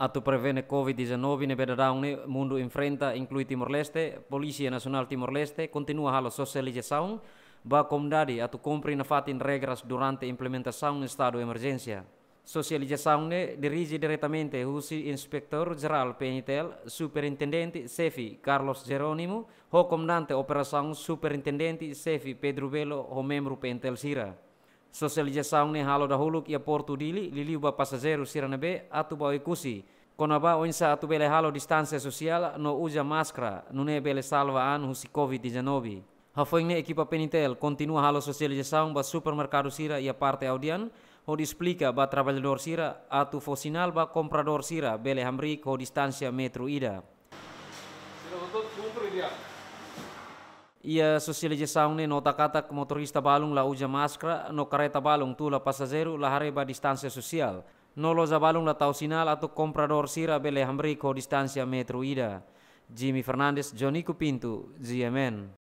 A tu prevene COVID-19 ne berada un mundo infrenta inclui Timor Leste, Polizia Nasional Timor Leste continua halo sosialização ba a tu compri na fatin regras durante implementazione in estado de emergência. Socialização dirige diretamente husi Inspector Geral PNTL, Superintendente Sefi Carlos Jerônimo, o comandante operação Superintendente Sefi Pedro Belo, o membro PNTL Sira. sosialização ne halo dahulu ia portu dili lili uba passageiro siranabe atu ba ikusi konaba onsa atu bele halo distansi sosial no uja máscara nune bele salva an husi covid-19 Hafoing ne Ekipa penitel kontinua halo socialização ba supermercado sira ia parte audian ho displika ba trabalhador sira atu fosinal ba komprador sira bele hamrik ho distância metro ida Sira, ia socialização ne nota kata motorista balung la uja máscara no kereta balung tu la passageiro la hareba distância sosial, no loza balung la tau sinal atau komprador sira bele hambriko distansia metro ida Jimmy Fernandes Johnny kupintu, GMN